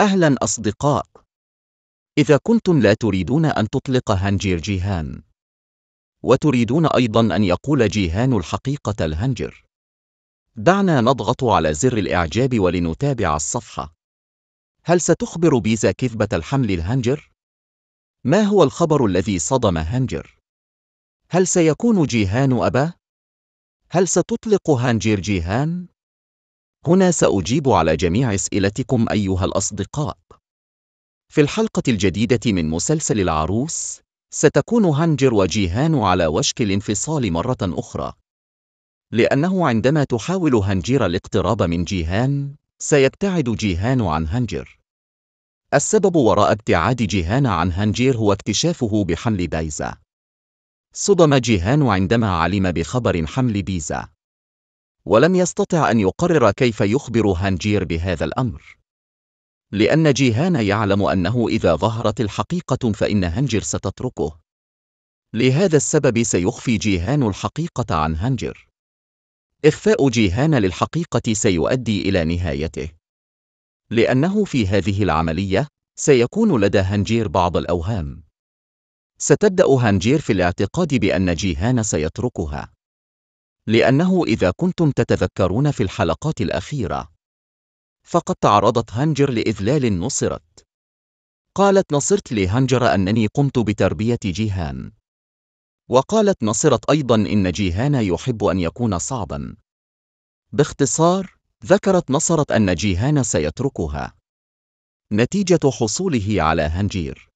أهلا أصدقاء إذا كنتم لا تريدون أن تطلق هنجير جيهان وتريدون أيضا أن يقول جيهان الحقيقة الهنجر دعنا نضغط على زر الإعجاب ولنتابع الصفحة هل ستخبر بيزا كذبة الحمل الهنجر؟ ما هو الخبر الذي صدم هنجر؟ هل سيكون جيهان أباه؟ هل ستطلق هانجير جيهان؟ هنا سأجيب على جميع أسئلتكم أيها الأصدقاء. في الحلقة الجديدة من مسلسل العروس، ستكون هانجر وجيهان على وشك الانفصال مرة أخرى. لأنه عندما تحاول هانجير الاقتراب من جيهان، سيبتعد جيهان عن هانجر. السبب وراء ابتعاد جيهان عن هانجير هو اكتشافه بحمل بايزا صدم جيهان عندما علم بخبر حمل بيزا. ولم يستطع أن يقرر كيف يخبر هانجير بهذا الأمر لأن جيهان يعلم أنه إذا ظهرت الحقيقة فإن هانجير ستتركه لهذا السبب سيخفي جيهان الحقيقة عن هانجر إخفاء جيهان للحقيقة سيؤدي إلى نهايته لأنه في هذه العملية سيكون لدى هانجير بعض الأوهام ستبدأ هانجير في الاعتقاد بأن جيهان سيتركها لأنه إذا كنتم تتذكرون في الحلقات الأخيرة فقد تعرضت هنجر لإذلال نصرت قالت نصرت لهنجر أنني قمت بتربية جيهان وقالت نصرت أيضا إن جيهان يحب أن يكون صعبا باختصار ذكرت نصرت أن جيهان سيتركها نتيجة حصوله على هنجير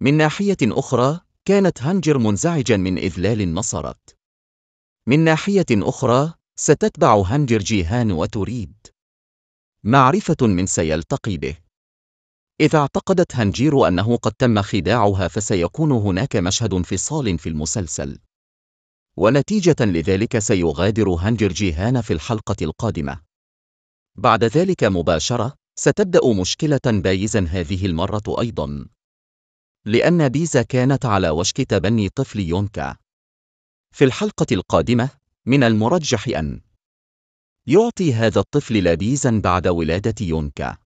من ناحية أخرى كانت هنجر منزعجا من إذلال نصرت من ناحية أخرى، ستتبع هنجر جيهان وتريد معرفة من سيلتقي به. إذا اعتقدت هنجير أنه قد تم خداعها فسيكون هناك مشهد انفصال في المسلسل. ونتيجة لذلك سيغادر هنجر جيهان في الحلقة القادمة. بعد ذلك مباشرة، ستبدأ مشكلة بايزا هذه المرة أيضا. لأن بيزا كانت على وشك تبني طفل يونكا. في الحلقة القادمة من المرجح أن يعطي هذا الطفل لبيزا بعد ولادة يونكا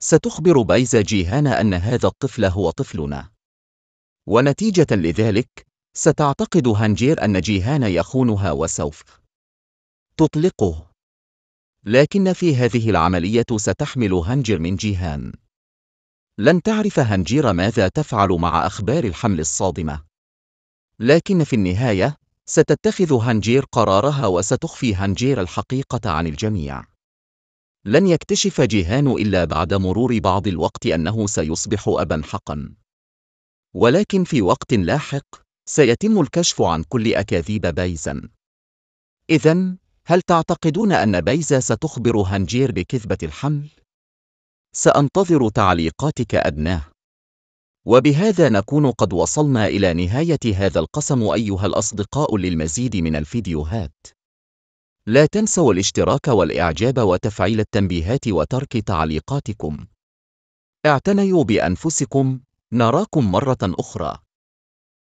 ستخبر بايزا جيهانا أن هذا الطفل هو طفلنا ونتيجة لذلك ستعتقد هانجير أن جيهانا يخونها وسوف تطلقه لكن في هذه العملية ستحمل هانجير من جيهان لن تعرف هانجير ماذا تفعل مع أخبار الحمل الصادمة لكن في النهاية ستتخذ هانجير قرارها وستخفي هانجير الحقيقة عن الجميع لن يكتشف جيهان إلا بعد مرور بعض الوقت أنه سيصبح أبا حقا ولكن في وقت لاحق سيتم الكشف عن كل أكاذيب بايزن إذا هل تعتقدون أن بايزا ستخبر هانجير بكذبة الحمل؟ سأنتظر تعليقاتك أدناه وبهذا نكون قد وصلنا إلى نهاية هذا القسم أيها الأصدقاء للمزيد من الفيديوهات لا تنسوا الاشتراك والإعجاب وتفعيل التنبيهات وترك تعليقاتكم اعتنيوا بأنفسكم نراكم مرة أخرى